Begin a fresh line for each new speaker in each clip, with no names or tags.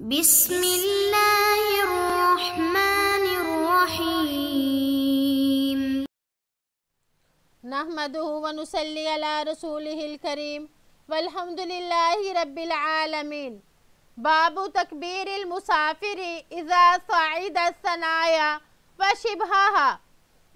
بسم الله الرحمن الرحيم نحمده ونصلي على رسوله الكريم والحمد لله رب العالمين باب تكبير المسافر إذا صعد الثنايا وشبهها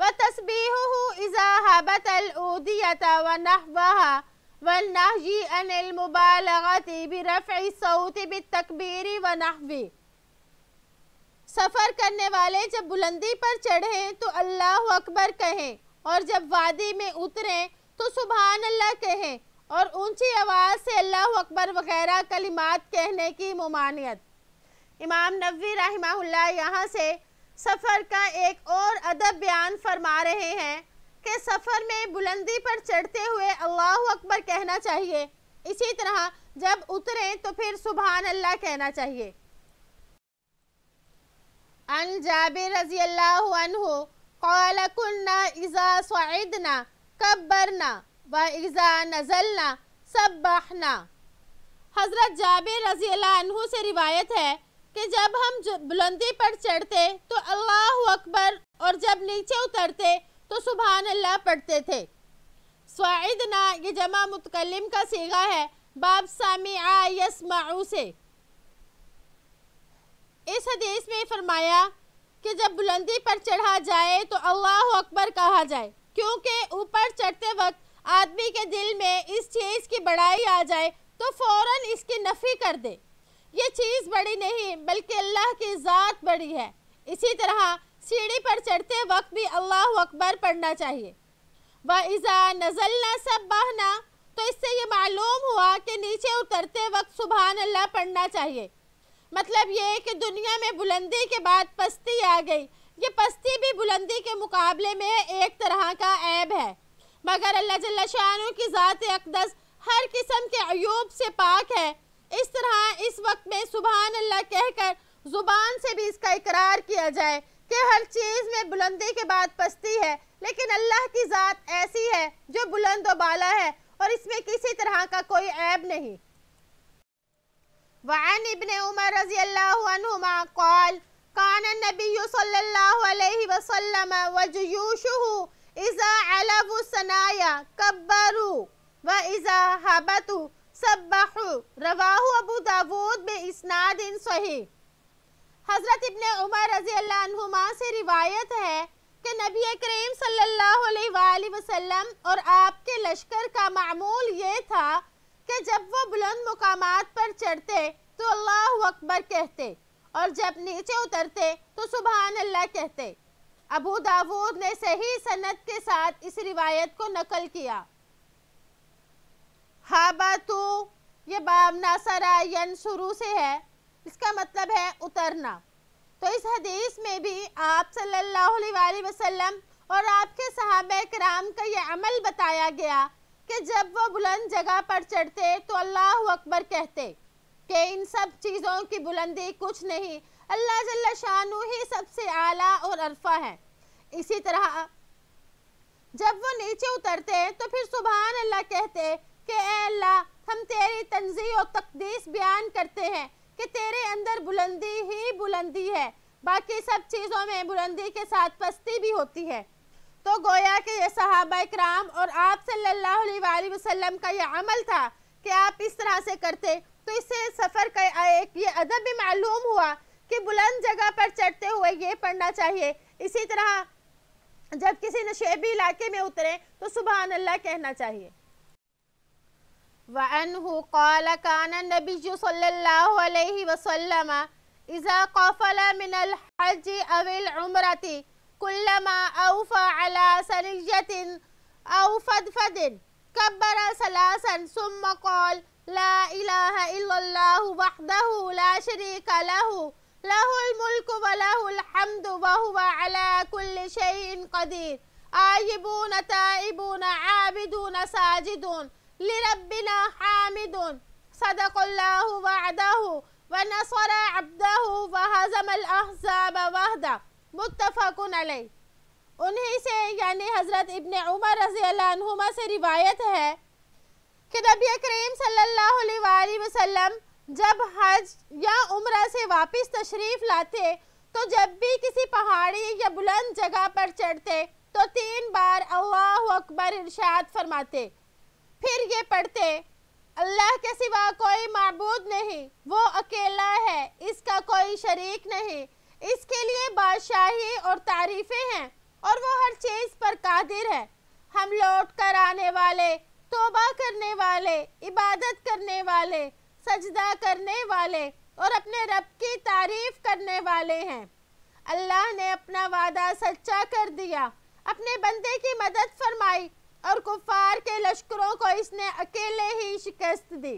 وتسبيحه إذا هبت الأودية ونحوها والنهج عن المبالغة برفع الصوت بالتكبير व सफ़र करने वाले जब बुलंदी पर चढ़ें तो अल्लाह अकबर कहें और जब वादी में उतरें तो सुबहान अल्लाह कहें और ऊंची आवाज़ से अल्लाह अकबर वगैरह कलिमात कहने की ममानियत इमाम नबी रहमा यहाँ से सफ़र का एक और अदब बयान फरमा रहे हैं के सफ़र में बुलंदी पर चढ़ते हुए अल्लाह अकबर कहना चाहिए इसी तरह जब उतरें तो फिर सुबहान अल्लाह कहना चाहिए अन जाबिर रजी अल्लाह कौल कुन्ना इज़ा सदना कब्बरना व इज़ा नज़लना सब बहना हज़रत जाबिर रजी अल्लाह से रिवायत है कि जब हम बुलंदी पर चढ़ते तो अल्लाह अकबर और जब नीचे उतरते तो सुबहान अल्लाह पढ़ते थे स्वादना ये जमा मुतकलम का सीगा है बाब सामी यसमाऊ से इस हदीस में फरमाया कि जब बुलंदी पर चढ़ा जाए तो अल्लाह अकबर कहा जाए क्योंकि ऊपर चढ़ते वक्त आदमी के दिल में इस चीज़ की बड़ाई आ जाए तो फ़ौर इसकी नफ़ी कर दे ये चीज़ बड़ी नहीं बल्कि अल्लाह की ज़ात बड़ी है इसी तरह सीढ़ी पर चढ़ते वक्त भी अल्लाह अकबर पढ़ना चाहिए व इज़ा नजलना सब बहना तो इससे ये मालूम हुआ कि नीचे उतरते वक्त सुबह अल्लाह पढ़ना चाहिए मतलब ये कि दुनिया में बुलंदी के बाद पस्ती आ गई ये पस्ती भी बुलंदी के मुकाबले में एक तरह का ऐब है मगर अल्लाह जल्ला शाह की ज़ात अकदस हर किस्म के अयूब से पाक है इस तरह इस वक्त में सुबहान अल्लाह कहकर ज़ुबान से भी इसका इकरार किया जाए कि हर चीज़ में बुलंदी के बाद पस्ती है लेकिन अल्लाह की ज़ात ऐसी है जो बुलंद बाला है और इसमें किसी तरह का कोई ऐब नहीं رضي الله عنهما قال كان النبي صلى الله عليه وسلم وجيوشه اذا علوا व كبروا واذا هبطوا سبحوا رواه ابو داود باسناد صحيح हज़रत इबन उमर रजी अल्लाहुमा से रिवायत है कि नबी करीम सल्लल्लाहु अलैहि वसल्लम और आपके लश्कर का मामूल ये था कि जब वो बुलंद मकाम पर चढ़ते तो अल्लाह अकबर कहते और जब नीचे उतरते तो सुबहान अल्लाह कहते अबू दाऊद ने सही सनत के साथ इस रिवायत को नकल किया हाबा तो ये बाब नासरा यन शुरू से है इसका मतलब है उतरना तो इस हदीस में भी आप सल्लल्लाहु अलैहि वसल्लम और आपके सहाब कराम का यह अमल बताया गया कि जब वो बुलंद जगह पर चढ़ते तो अल्लाह अकबर कहते कि इन सब चीज़ों की बुलंदी कुछ नहीं अल्लाह जल्ला शाहू ही सबसे आला और अरफा है इसी तरह जब वो नीचे उतरते तो फिर सुबहान अल्लाह कहते कि अल्लाह हम तेरी तंजी और तकदीस बयान करते हैं कि तेरे अंदर बुलंदी ही बुलंदी है बाकी सब चीज़ों में बुलंदी के साथ पस्ती भी होती है तो गोया के ये सहाबा कराम और आप सल्लल्लाहु अलैहि वसल्लम का यह अमल था कि आप इस तरह से करते तो इससे सफ़र का एक ये अदब भी मालूम हुआ कि बुलंद जगह पर चढ़ते हुए ये पढ़ना चाहिए इसी तरह जब किसी नशेबी इलाके में उतरें तो सुबह अल्लाह कहना चाहिए وعنه قال كان النبي صلى الله عليه وسلم إذا قفل من الحج أو العمرة كلما أوفى على سرجة أو فدفد كبر ثلاثا ثم قال لا إله إلا الله وحده لا شريك له له الملك وله الحمد وهو على كل شيء قدير آيبون تائبون عابدون ساجدون لربنا हामिदुन صدق الله وعده ونصر عبده وهزم हज़मल وحده متفق عليه उन्हीं से यानी हज़रत इब्न उमर रज़ी अल्लाह से रिवायत है कि नबी करीम सल्लल्लाहु अलैहि वसल्लम जब हज या उम्र से वापस तशरीफ़ लाते तो जब भी किसी पहाड़ी या बुलंद जगह पर चढ़ते तो तीन बार अल्लाह अकबर इरशाद फरमाते फिर ये पढ़ते अल्लाह के सिवा कोई मबूद नहीं वो अकेला है इसका कोई शरीक नहीं इसके लिए बादशाही और तारीफ़ें हैं और वो हर चीज़ पर कादिर है हम लौट कर आने वाले तोबा करने वाले इबादत करने वाले सजदा करने वाले और अपने रब की तारीफ करने वाले हैं अल्लाह ने अपना वादा सच्चा कर दिया अपने बंदे की मदद फरमाई और कुफार के लश्करों को इसने अकेले ही शिकस्त दी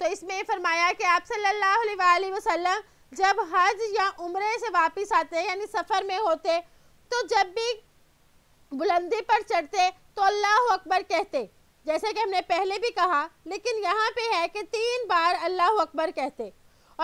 तो इसमें फरमाया कि आप सल्लल्लाहु अलैहि वसल्लम जब हज या उम्र से वापस आते यानी सफ़र में होते तो जब भी बुलंदी पर चढ़ते तो अल्लाह अकबर कहते जैसे कि हमने पहले भी कहा लेकिन यहाँ पे है कि तीन बार अल्लाह अकबर कहते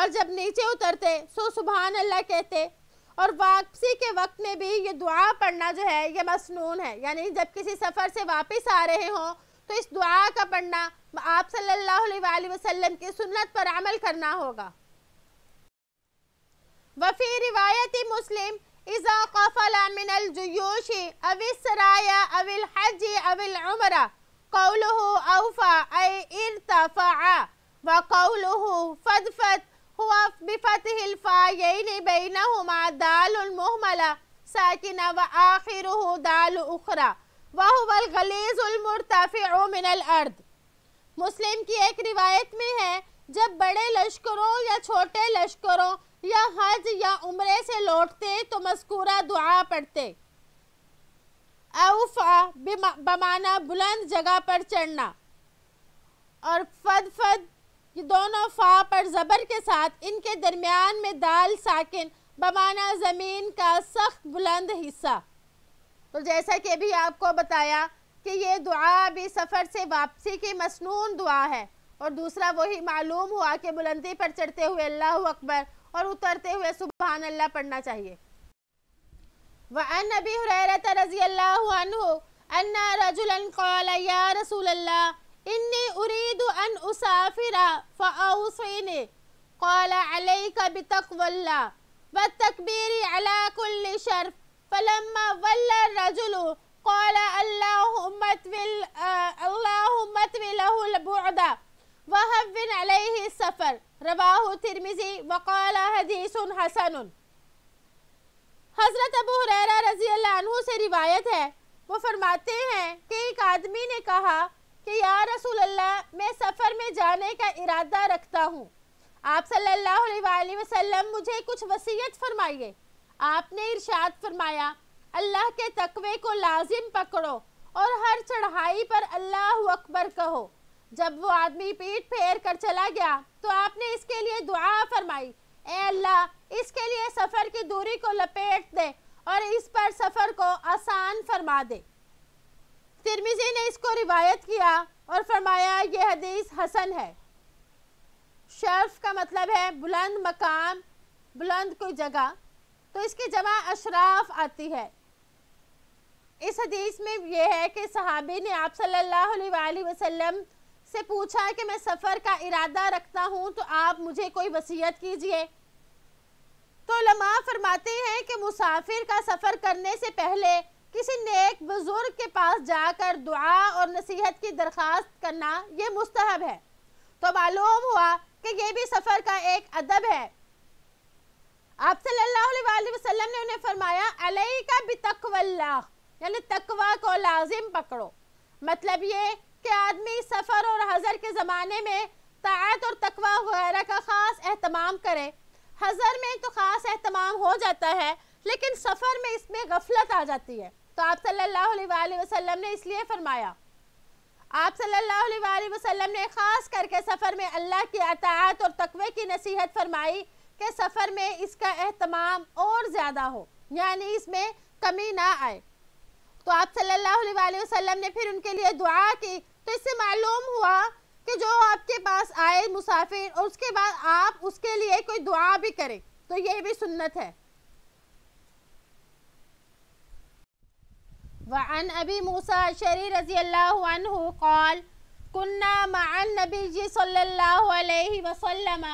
और जब नीचे उतरते सो तो सुबहान अल्लाह कहते और वापसी के वक्त में भी ये दुआ पढ़ना जो है ये मसनून है यानी जब किसी सफ़र से वापस आ रहे हों तो इस दुआ का पढ़ना आप सल्लल्लाहु अलैहि वसल्लम की सुन्नत पर अमल करना होगा वफ़ी रिवायती मुस्लिम इज़ा अविल सराया अविल हज अविल उमरा कौलहु औफा ऐ इर्तफ़ा व कौलहु फदफत هو بفتح الفايين بينهما دال مهملة ساكنة وآخره دال أخرى वह गलीजुलमरतफ़ मिन अर्द मुस्लिम की एक रिवायत में है जब बड़े लश्करों या छोटे लश्करों या हज या उम्रे से लौटते तो मस्कूरा दुआ पढ़ते अवफा बमाना बुलंद जगह पर चढ़ना और फद फद ये दोनों फा पर ज़बर के साथ इनके दरमियान में दाल साकिन बमाना ज़मीन का सख्त बुलंद हिस्सा तो जैसा कि अभी आपको बताया कि ये दुआ भी सफ़र से वापसी की मसनून दुआ है और दूसरा वही मालूम हुआ कि बुलंदी पर चढ़ते हुए अल्लाह अकबर और उतरते हुए सुबहान अल्लाह पढ़ना चाहिए वह नबी रजी अल्लाह अन्ना कौल या रसूल अल्लाह इन्नी उरीद अन उसाफिरा फ़ाउसिनी कौला अलैका बितकवल्ला व तकबीरी अला कुल्ल शर्फ फलम्मा वल्ल रजुलु कौला अल्लाहुम्मतविलहुलबुअदा वहविन अलैहि सफ़र रवाहु तिरमिज़ी वकौला हदीसन हसन हज़रत अबू हुरैरा रज़ी अल्लाह से रिवायत है वो फरमाते हैं कि एक आदमी ने कहा कि या रसूल अल्लाह मैं सफ़र में जाने का इरादा रखता हूँ आप सल्लल्लाहु अलैहि वसल्लम मुझे कुछ वसीयत फरमाइए आपने इरशाद फरमाया अल्लाह के तकवे को लाजिम पकड़ो और हर चढ़ाई पर अल्लाह अकबर कहो जब वो आदमी पीठ फेर कर चला गया तो आपने इसके लिए दुआ फरमाई ए अल्लाह इसके लिए सफ़र की दूरी को लपेट दे और इस पर सफ़र को आसान फरमा दे तिरमिजी ने इसको रिवायत किया और फरमाया ये हदीस हसन है शर्फ का मतलब है बुलंद मकाम बुलंद कोई जगह तो इसकी जमा अशराफ आती है इस हदीस में यह है कि सहाबी ने आप सल्लल्लाहु अलैहि वसल्लम से पूछा कि मैं सफ़र का इरादा रखता हूँ तो आप मुझे कोई वसीयत कीजिए तो लमा फरमाते हैं कि मुसाफिर का सफ़र करने से पहले किसी नेक बुजुर्ग के पास जाकर दुआ और नसीहत की दरख्वास्त करना ये मुस्तहब है तो मालूम हुआ कि ये भी सफ़र का एक अदब है आप सल्लल्लाहु वसल्लम ने उन्हें फरमाया अलई का भी तकवल्ला यानी तकवा को लाजिम पकड़ो मतलब ये कि आदमी सफ़र और हज़र के ज़माने में तायत और तकवा वगैरह का ख़ास अहतमाम करे हज़र में तो ख़ास अहतमाम हो जाता है लेकिन सफ़र में इसमें गफलत आ जाती है तो आप सल्लल्लाहु अलैहि वसल्लम ने इसलिए फरमाया आप सल्लल्लाहु अलैहि वसल्लम ने ख़ास करके सफ़र में अल्लाह की अतात और तकवे की नसीहत फरमाई कि सफ़र में इसका अहतमाम और ज़्यादा हो यानी इसमें कमी ना आए तो आप सल्लल्लाहु अलैहि वसल्लम ने फिर उनके लिए दुआ की तो इससे मालूम हुआ कि जो आपके पास आए मुसाफिर और उसके बाद आप उसके लिए कोई दुआ भी करें तो ये भी सुन्नत है وعن أبي موسى الشري رضي الله عنه قال كنا مع النبي صلى الله عليه وسلم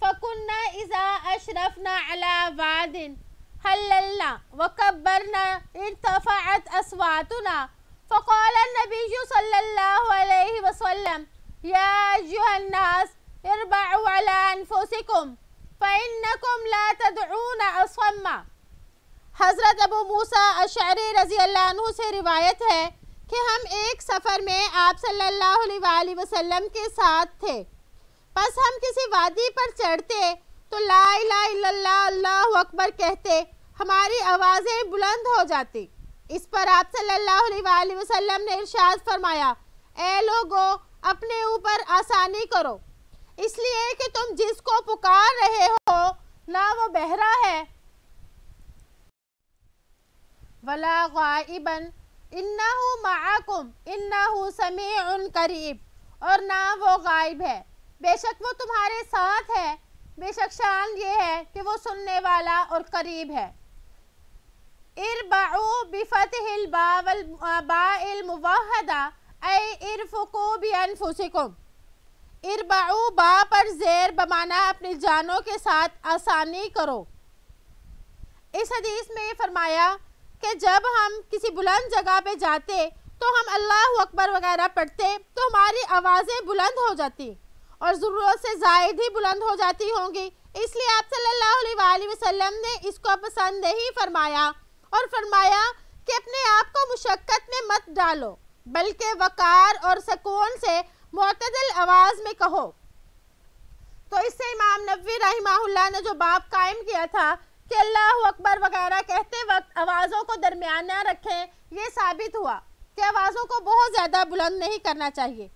فكنا إذا أشرفنا على بعد هللنا وكبرنا ارتفعت أصواتنا فقال النبي صلى الله عليه وسلم يا أيها الناس اربعوا على أنفسكم فإنكم لا تدعون أصمّا हज़रत अबू मूसा अशर रज़ी अल्लाह से रिवायत है कि हम एक सफ़र में आप सल्लल्लाहु अलैहि वसल्लम के साथ थे बस हम किसी वादी पर चढ़ते तो ला अल्लाह अकबर कहते हमारी आवाज़ें बुलंद हो जाती इस पर आप सल्लल्लाहु अलैहि वसल्लम ने इरशाद फरमाया ए लोगो अपने ऊपर आसानी करो इसलिए कि तुम जिसको पुकार रहे हो ना वो बहरा है वला गाइबन इन्ना माकुम इन्ना समी उन करीब और ना वो गायब है बेशक वो तुम्हारे साथ है बेशक शान ये है कि वो सुनने वाला और करीब है इरबाऊ बिफतहिल बावल बाइल मुवाहदा ऐ इरफको भी अनफुसिकुम इरबाऊ बा पर जेर बमाना अपनी जानों के साथ आसानी करो इस हदीस में फरमाया कि जब हम किसी बुलंद जगह पे जाते तो हम अल्लाह अकबर वगैरह पढ़ते तो हमारी आवाज़ें बुलंद हो जाती और ज़रूरत से जायद ही बुलंद हो जाती होंगी इसलिए आप सल्लल्लाहु वसल्लम ने इसको पसंद नहीं फरमाया और फरमाया कि अपने आप को मुशक्क़त में मत डालो बल्कि वक़ार और सकून से मतदल आवाज़ में कहो तो इससे इमाम नबी रही ने जो बाप कायम किया था कि अल्लाह अकबर वगैरह कहते वक्त आवाज़ों को दरमियाना रखें यह साबित हुआ कि आवाज़ों को बहुत ज़्यादा बुलंद नहीं करना चाहिए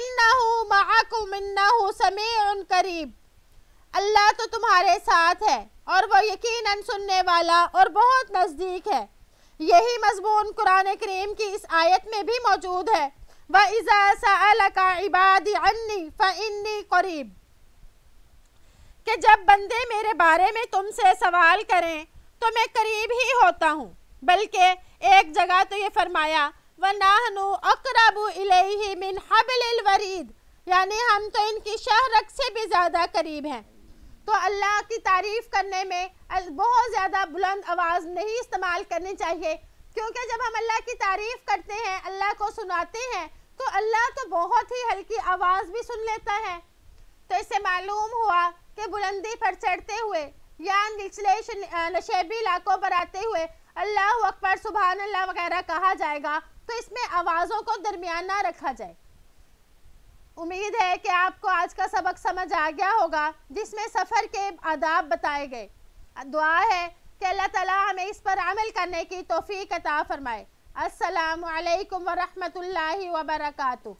इन्ना माकुम इन्ना समी करीब अल्लाह तो तुम्हारे साथ है और वह यकीन सुनने वाला और बहुत नज़दीक है यही मजमून कुरान करीम की इस आयत में भी मौजूद है व इज़ा सा इबादी अन्नी फ़ करीब कि जब बंदे मेरे बारे में तुमसे सवाल करें तो मैं करीब ही होता हूँ बल्कि एक जगह तो ये फरमाया व नाहनु अकरबु इलेही मिन हबल वरीद यानी हम तो इनकी शहरक से भी ज़्यादा करीब हैं तो अल्लाह की तारीफ़ करने में बहुत ज़्यादा बुलंद आवाज़ नहीं इस्तेमाल करनी चाहिए क्योंकि जब हम अल्लाह की तारीफ़ करते हैं अल्लाह को सुनाते हैं तो अल्लाह तो बहुत ही हल्की आवाज़ भी सुन लेता है तो इससे मालूम हुआ के बुलंदी पर चढ़ते हुए या निचले नशेबी इलाकों पर आते हुए अल्लाह अकबर सुबह अल्लाह वगैरह कहा जाएगा तो इसमें आवाज़ों को दरमियाना रखा जाए उम्मीद है कि आपको आज का सबक समझ आ गया होगा जिसमें सफ़र के आदाब बताए गए दुआ है कि अल्लाह ताला हमें इस पर अमल करने की तोफ़ी कता फ़रमाए असलकम वरहमल वर्का